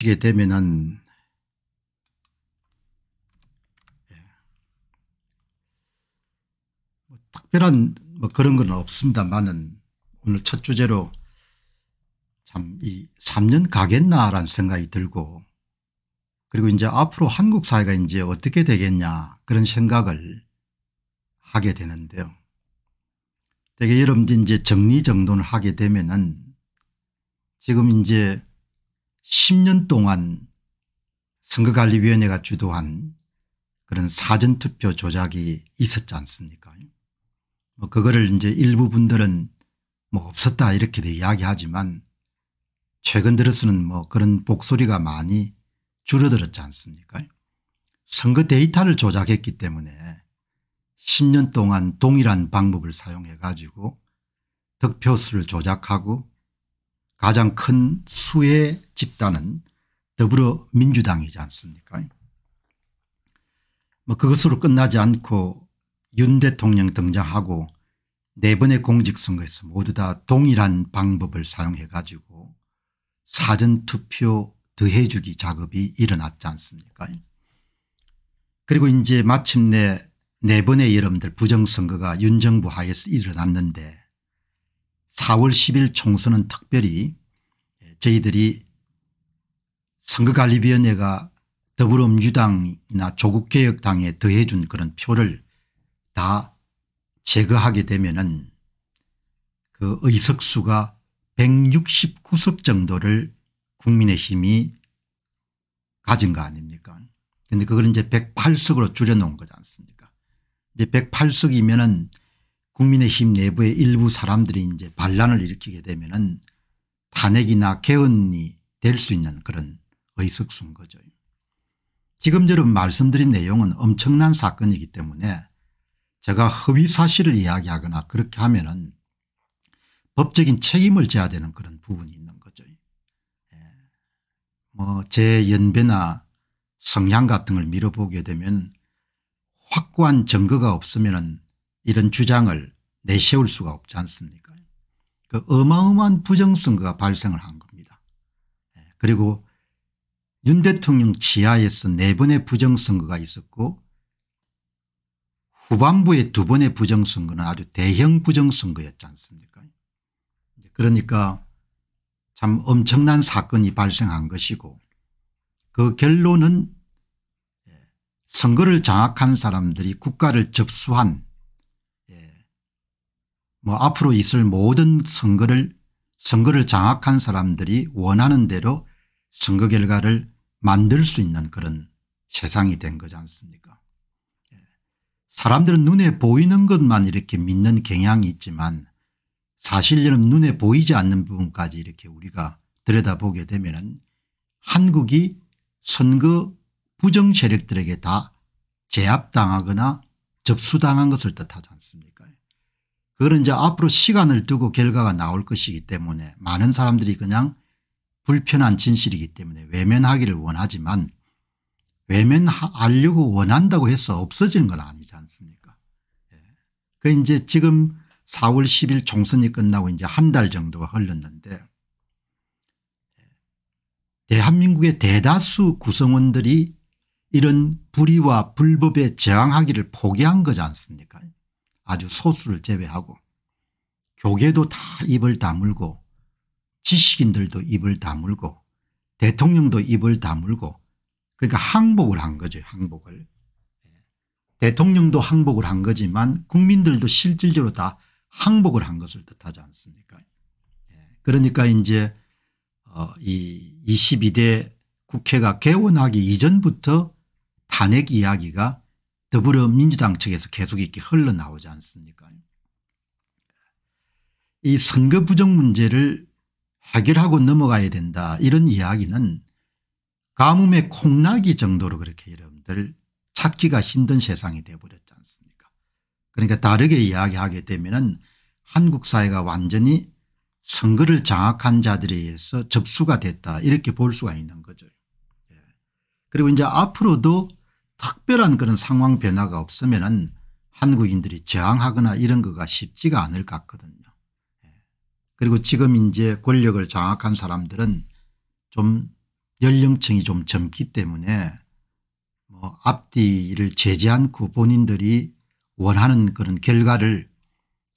이게 되면은 예. 뭐 특별한 뭐 그런 건 없습니다만은 오늘 첫 주제로 참 이 3년 가겠나라는 생각이 들고 그리고 이제 앞으로 한국 사회가 이제 어떻게 되겠냐 그런 생각을 하게 되는데요. 되게 여러분들 이제 정리정돈을 하게 되면은 지금 이제 10년 동안 선거관리위원회가 주도한 그런 사전투표 조작이 있었지 않습니까 뭐 그거를 이제 일부분들은 뭐 없었다 이렇게 이야기하지만 최근 들어서는 뭐 그런 목소리가 많이 줄어들었지 않습니까 선거 데이터를 조작했기 때문에 10년 동안 동일한 방법을 사용해 가지고 득표수를 조작하고 가장 큰 수혜 집단은 더불어민주당이지 않습니까 뭐 그것으로 끝나지 않고 윤 대통령 등장하고 네 번의 공직선거에서 모두 다 동일한 방법을 사용해 가지고 사전투표 더해주기 작업이 일어났지 않습니까 그리고 이제 마침내 네 번의 여러분들 부정선거가 윤정부 하에서 일어났는데 4월 10일 총선은 특별히 저희들이 선거관리위원회가 더불어민주당이나 조국개혁당에 더해준 그런 표를 다 제거하게 되면은 그 의석수가 169석 정도를 국민의힘이 가진 거 아닙니까 그런데 그걸 이제 108석으로 줄여놓은 거지 않습니까 이제 108석이면은 국민의힘 내부의 일부 사람들이 이제 반란을 일으키게 되면은 탄핵이나 개헌이 될 수 있는 그런 의석순 거죠. 지금 여러분 말씀드린 내용은 엄청난 사건이기 때문에 제가 허위 사실을 이야기하거나 그렇게 하면은 법적인 책임을 져야 되는 그런 부분이 있는 거죠. 예. 뭐제 연배나 성향 같은 걸 밀어보게 되면 확고한 증거가 없으면 이런 주장을 내세울 수가 없지 않습니까 그 어마어마한 부정선거가 발생을 한 겁니다. 예, 그리고 윤 대통령 지하에서 네 번의 부정선거가 있었고 후반부에 두 번의 부정선거는 아주 대형 부정선거였지 않습니까 그러니까 참 엄청난 사건이 발생한 것이고 그 결론은 예, 선거를 장악한 사람들이 국가를 접수한 뭐 앞으로 있을 모든 선거를 선거를 장악한 사람들이 원하는 대로 선거 결과를 만들 수 있는 그런 세상이 된 거지 않습니까 예. 사람들은 눈에 보이는 것만 이렇게 믿는 경향이 있지만 사실은 눈에 보이지 않는 부분까지 이렇게 우리가 들여다보게 되면 한국이 선거 부정 세력들에게 다 제압당하거나 접수당한 것을 뜻하지 않습니까 그거는 이제 앞으로 시간을 두고 결과가 나올 것이기 때문에 많은 사람들이 그냥 불편한 진실이기 때문에 외면하기를 원하지만 외면하려고 원한다고 해서 없어지는 건 아니지 않습니까 예. 그 이제 지금 4월 10일 총선이 끝나고 이제 한 달 정도가 흘렀는데 대한민국의 대다수 구성원들이 이런 불의와 불법에 저항하기를 포기한 거지 않습니까 아주 소수를 제외하고 교계도 다 입을 다물고 지식인들도 입을 다물고 대통령도 입을 다물고 그러니까 항복을 한 거죠 항복을. 대통령도 항복을 한 거지만 국민들도 실질적으로 다 항복을 한 것을 뜻하지 않습니까 예. 그러니까 이제 어, 이 22대 국회가 개원하기 이전부터 탄핵 이야기가 더불어민주당 측에서 계속 이렇게 흘러나오지 않습니까 이 선거 부정 문제를 해결하고 넘어가야 된다 이런 이야기는 가뭄의 콩나기 정도로 그렇게 여러분들 찾기가 힘든 세상이 되어버렸지 않습니까 그러니까 다르게 이야기하게 되면 한국 사회가 완전히 선거를 장악한 자들에 의해서 접수가 됐다 이렇게 볼 수가 있는 거죠. 예. 그리고 이제 앞으로도 특별한 그런 상황 변화가 없으면 은 한국인들이 저항하거나 이런 거가 쉽지가 않을 것 같거든요. 예. 그리고 지금 이제 권력을 장악한 사람들은 좀 연령층이 좀 젊기 때문에 뭐 앞뒤를 재지 않고 본인들이 원하는 그런 결과를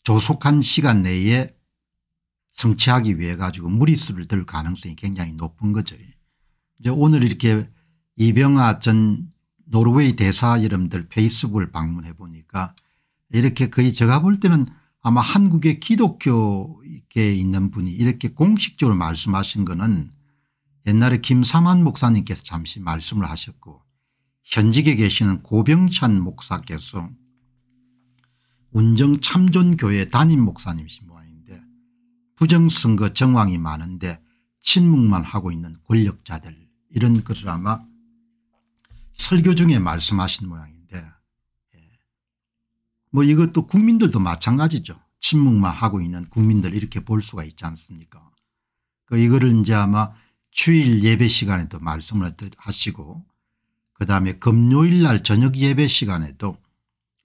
조속한 시간 내에 성취하기 위해 가지고 무리수를 들 가능성이 굉장히 높은 거죠. 이제 오늘 이렇게 이병아 전 노르웨이 대사 여러분들 페이스북을 방문해 보니까 이렇게 거의 제가 볼 때는 아마 한국의 기독교에 있는 분이 이렇게 공식적으로 말씀하신 거는 옛날에 김삼환 목사님께서 잠시 말씀을 하셨고 현직에 계시는 고병찬 목사께서 운정참전교회 담임 목사님이신 모양인데 부정선거 정황이 많은데 침묵만 하고 있는 권력자들 이런 것을 아마 설교 중에 말씀하신 모양인데 예. 뭐 이것도 국민들도 마찬가지죠. 침묵만 하고 있는 국민들 이렇게 볼 수가 있지 않습니까 그 이거를 이제 아마 주일 예배 시간에도 말씀을 하시고 그다음에 금요일 날 저녁 예배 시간에도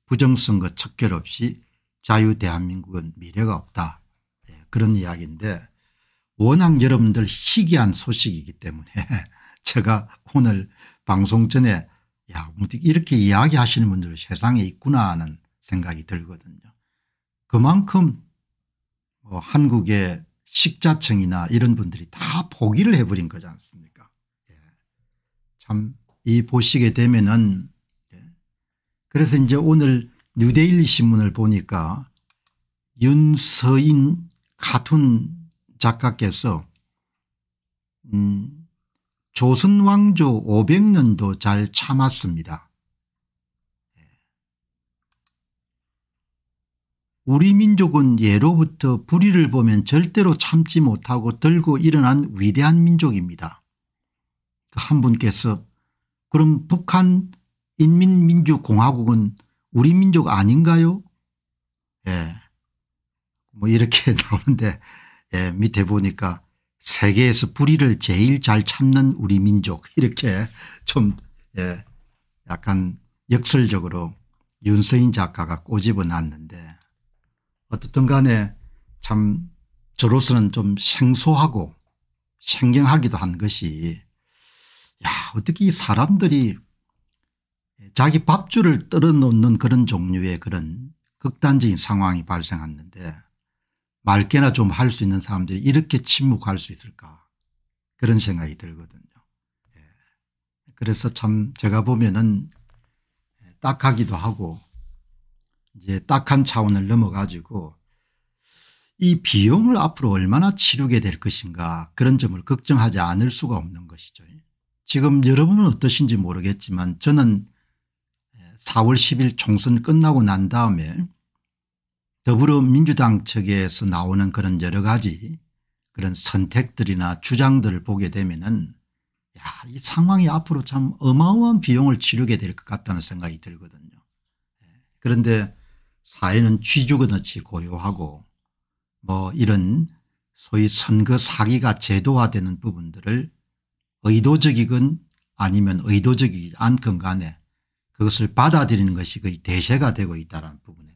부정선거 척결 없이 자유 대한민국은 미래가 없다 예, 그런 이야기인데 워낙 여러분들 희귀한 소식이기 때문에 제가 오늘 방송 전에 야 이렇게 이야기하시는 분들 세상에 있구나 하는 생각이 들거든요. 그만큼 뭐 한국의 식자층이나 이런 분들이 다 포기를 해버린 거지 않습니까 예. 참이 보시게 되면은 예. 그래서 이제 오늘 뉴데일리 신문을 보니까 윤서인 카툰 작가께서 음 조선왕조 500년도 잘 참았습니다. 예. 우리 민족은 예로부터 불의를 보면 절대로 참지 못하고 들고 일어난 위대한 민족입니다. 그 한 분께서 그럼 북한 인민민주공화국은 우리 민족 아닌가요? 예. 뭐 이렇게 나오는데 예, 밑에 보니까 세계에서 뿌리를 제일 잘 참는 우리 민족 이렇게 좀 예, 약간 역설적으로 윤서인 작가가 꼬집어 놨는데 어떻든 간에 참 저로서는 좀 생소하고 생경하기도 한 것이 야 어떻게 이 사람들이 자기 밥줄을 떨어놓는 그런 종류의 그런 극단적인 상황이 발생했는데 맑게나 좀 할 수 있는 사람들이 이렇게 침묵할 수 있을까 그런 생각이 들거든요. 예. 그래서 참 제가 보면은 딱하기도 하고 이제 딱한 차원을 넘어가지고 이 비용을 앞으로 얼마나 치르게 될 것인가 그런 점을 걱정하지 않을 수가 없는 것이죠. 지금 여러분은 어떠신지 모르겠지만 저는 4월 예, 10일 총선 끝나고 난 다음에 더불어민주당 측에서 나오는 그런 여러 가지 그런 선택들이나 주장들을 보게 되면은 야, 이 상황이 앞으로 참 어마어마한 비용을 치르게 될 것 같다는 생각이 들거든요. 예. 그런데 사회는 쥐죽어넣지 고요하고 뭐 이런 소위 선거 사기가 제도화되는 부분들을 의도적이건 아니면 의도적이지 않건 간에 그것을 받아들이는 것이 거의 대세가 되고 있다는 부분에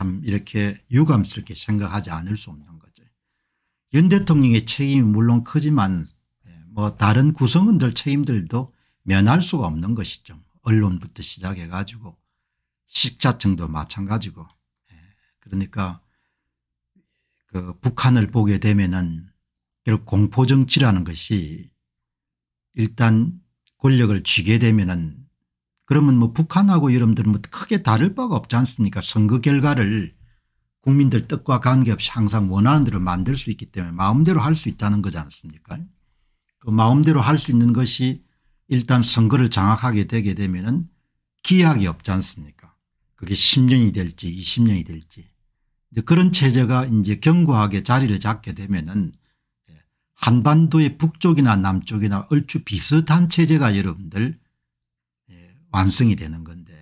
참 이렇게 유감스럽게 생각하지 않을 수 없는 거죠. 윤 대통령의 책임이 물론 크지만 예, 뭐 다른 구성원들 책임들도 면할 수가 없는 것이죠. 언론부터 시작해 가지고 식자층도 마찬가지고 예, 그러니까 그 북한을 보게 되면은 결국 공포정치라는 것이 일단 권력을 쥐게 되면은 그러면 뭐 북한하고 여러분들은 뭐 크게 다를 바가 없지 않습니까 선거 결과를 국민들 뜻과 관계없이 항상 원하는 대로 만들 수 있기 때문에 마음대로 할 수 있다는 거지 않습니까 그 마음대로 할 수 있는 것이 일단 선거를 장악하게 되게 되면 기약이 없지 않습니까 그게 10년이 될지 20년이 될지 그런 체제가 이제 견고하게 자리를 잡게 되면은 한반도의 북쪽이나 남쪽이나 얼추 비슷한 체제가 여러분들 완성이 되는 건데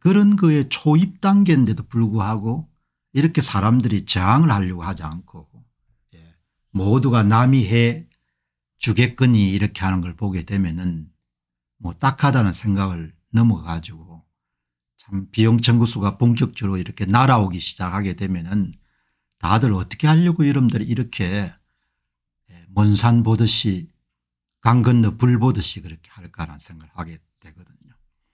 그런 그의 초입 단계인데도 불구하고 이렇게 사람들이 저항을 하려고 하지 않고 예, 모두가 남이 해 주겠거니 이렇게 하는 걸 보게 되면은 뭐 딱하다는 생각을 넘어가 지고참 비용청구수가 본격적으로 이렇게 날아오기 시작하게 되면은 다들 어떻게 하려고 여러분들이 이렇게 예, 먼산 보듯이 강 건너 불 보듯이 그렇게 할까라는 생각을 하게 Tego'dan